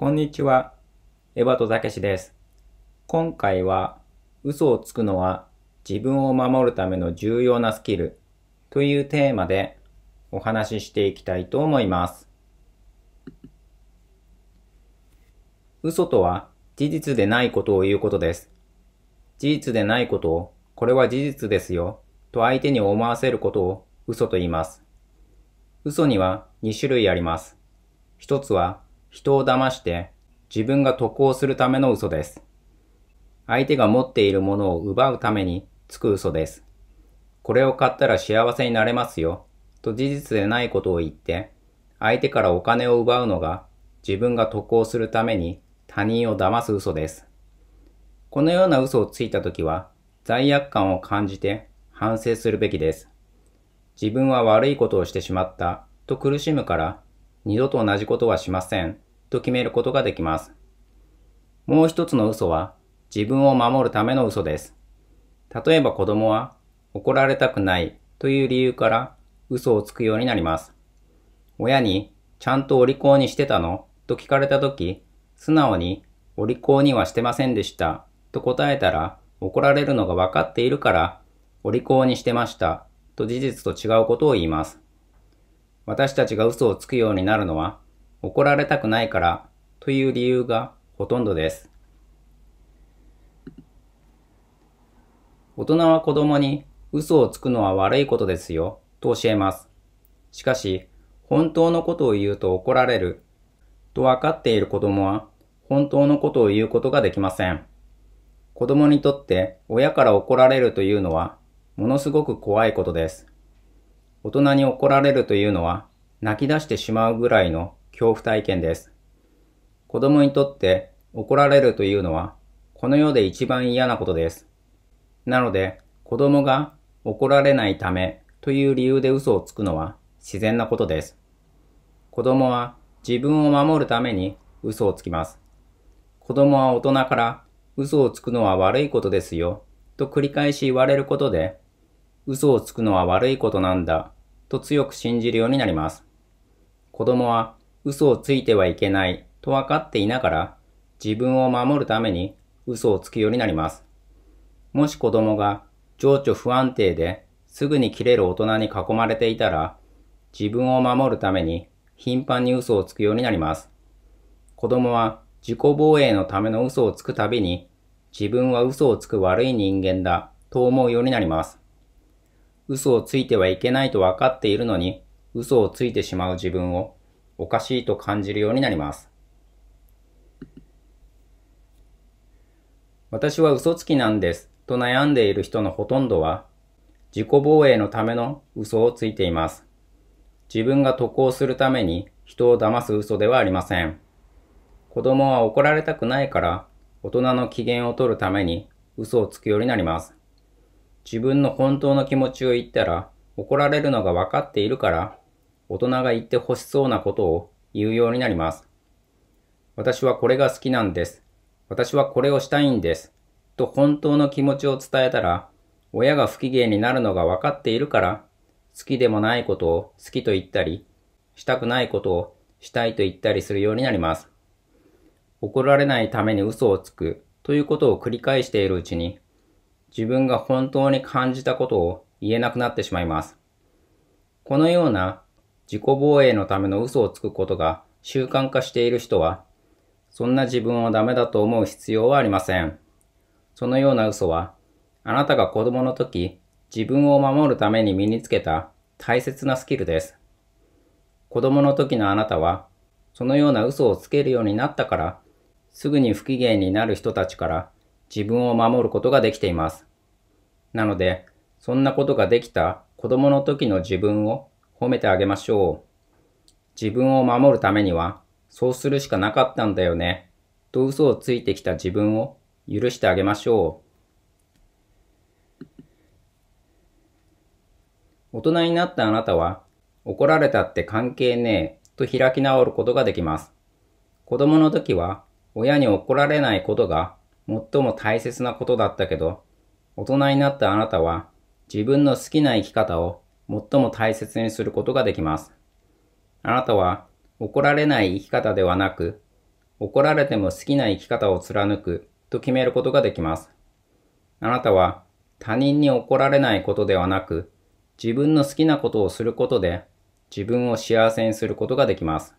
こんにちは。エバトザケシです。今回は、嘘をつくのは自分を守るための重要なスキルというテーマでお話ししていきたいと思います。嘘とは事実でないことを言うことです。事実でないことを、これは事実ですよ、と相手に思わせることを嘘と言います。嘘には2種類あります。一つは人を騙して自分が得をするための嘘です。相手が持っているものを奪うためにつく嘘です。これを買ったら幸せになれますよ、と事実でないことを言って、相手からお金を奪うのが自分が得をするために他人を騙す嘘です。このような嘘をついたときは罪悪感を感じて反省するべきです。自分は悪いことをしてしまったと苦しむから二度と同じことはしません。と決めることができます。もう一つの嘘は自分を守るための嘘です。例えば子供は怒られたくないという理由から嘘をつくようになります。親にちゃんとお利口にしてたのと聞かれた時、素直にお利口にはしてませんでしたと答えたら怒られるのが分かっているからお利口にしてましたと事実と違うことを言います。私たちが嘘をつくようになるのは怒られたくないからという理由がほとんどです。大人は子供に嘘をつくのは悪いことですよと教えます。しかし、本当のことを言うと怒られると分かっている子供は本当のことを言うことができません。子供にとって親から怒られるというのはものすごく怖いことです。大人に怒られるというのは泣き出してしまうぐらいの恐怖体験です。子供にとって怒られるというのは、この世で一番嫌なことです。なので、子供が怒られないためという理由で嘘をつくのは自然なことです。子供は自分を守るために嘘をつきます。子供は大人から嘘をつくのは悪いことですよと繰り返し言われることで、嘘をつくのは悪いことなんだと強く信じるようになります。子供は嘘をついてはいけないと分かっていながら自分を守るために嘘をつくようになります。もし子供が情緒不安定ですぐに切れる大人に囲まれていたら自分を守るために頻繁に嘘をつくようになります。子供は自己防衛のための嘘をつくたびに自分は嘘をつく悪い人間だと思うようになります。嘘をついてはいけないと分かっているのに嘘をついてしまう自分をおかしいと感じるようになります。私は嘘つきなんですと悩んでいる人のほとんどは自己防衛のための嘘をついています。自分が渡航するために人を騙す嘘ではありません。子供は怒られたくないから大人の機嫌を取るために嘘をつくようになります。自分の本当の気持ちを言ったら怒られるのが分かっているから大人が言って欲しそうなことを言うようになります。私はこれが好きなんです。私はこれをしたいんです。と本当の気持ちを伝えたら、親が不機嫌になるのが分かっているから、好きでもないことを好きと言ったり、したくないことをしたいと言ったりするようになります。怒られないために嘘をつくということを繰り返しているうちに、自分が本当に感じたことを言えなくなってしまいます。このような自己防衛のための嘘をつくことが習慣化している人は、そんな自分をダメだと思う必要はありません。そのような嘘は、あなたが子供の時、自分を守るために身につけた大切なスキルです。子供の時のあなたは、そのような嘘をつけるようになったから、すぐに不機嫌になる人たちから自分を守ることができています。なので、そんなことができた子供の時の自分を褒めてあげましょう。自分を守るためには、そうするしかなかったんだよね、と嘘をついてきた自分を許してあげましょう。大人になったあなたは、怒られたって関係ねえと開き直ることができます。子供の時は、親に怒られないことが最も大切なことだったけど、大人になったあなたは、自分の好きな生き方を最も大切にすることができます。あなたは怒られない生き方ではなく、怒られても好きな生き方を貫くと決めることができます。あなたは他人に怒られないことではなく、自分の好きなことをすることで自分を幸せにすることができます。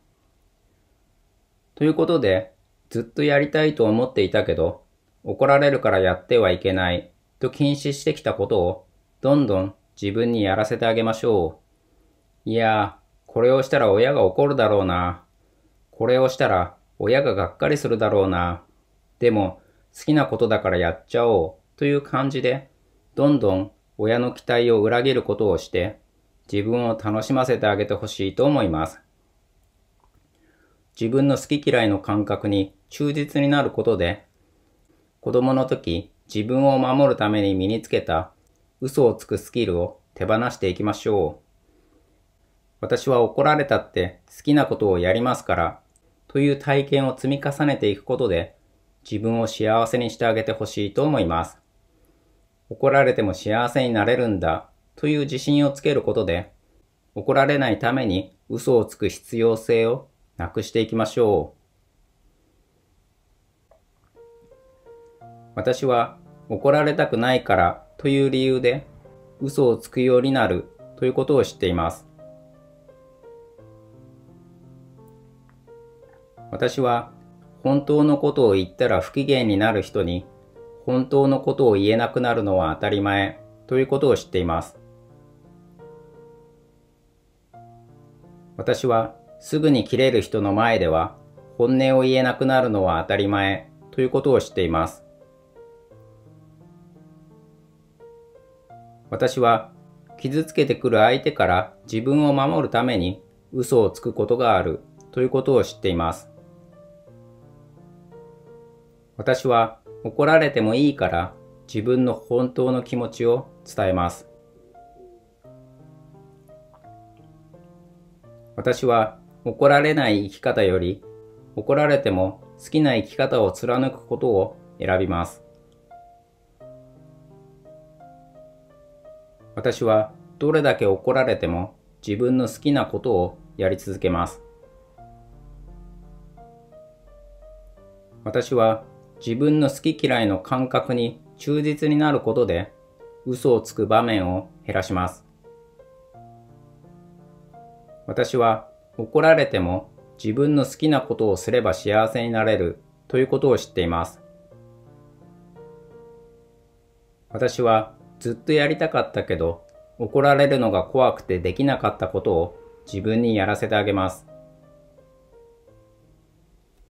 ということで、ずっとやりたいと思っていたけど、怒られるからやってはいけないと禁止してきたことをどんどん自分にやらせてあげましょう。いやー、これをしたら親が怒るだろうな。これをしたら親ががっかりするだろうな。でも、好きなことだからやっちゃおうという感じで、どんどん親の期待を裏切ることをして、自分を楽しませてあげてほしいと思います。自分の好き嫌いの感覚に忠実になることで、子供の時自分を守るために身につけた嘘をつくスキルを手放していきましょう。私は怒られたって好きなことをやりますから、という体験を積み重ねていくことで、自分を幸せにしてあげてほしいと思います。怒られても幸せになれるんだという自信をつけることで、怒られないために嘘をつく必要性をなくしていきましょう。私は怒られたくないからという理由で嘘をつくようになるということを知っています。私は本当のことを言ったら不機嫌になる人に本当のことを言えなくなるのは当たり前ということを知っています。私はすぐに切れる人の前では本音を言えなくなるのは当たり前ということを知っています。私は傷つけてくる相手から自分を守るために嘘をつくことがあるということを知っています。私は怒られてもいいから自分の本当の気持ちを伝えます。私は怒られない生き方より怒られても好きな生き方を貫くことを選びます。私はどれだけ怒られても自分の好きなことをやり続けます。私は自分の好き嫌いの感覚に忠実になることで嘘をつく場面を減らします。私は怒られても自分の好きなことをすれば幸せになれるということを知っています。私はずっとやりたかったけど、怒られるのが怖くてできなかったことを自分にやらせてあげます。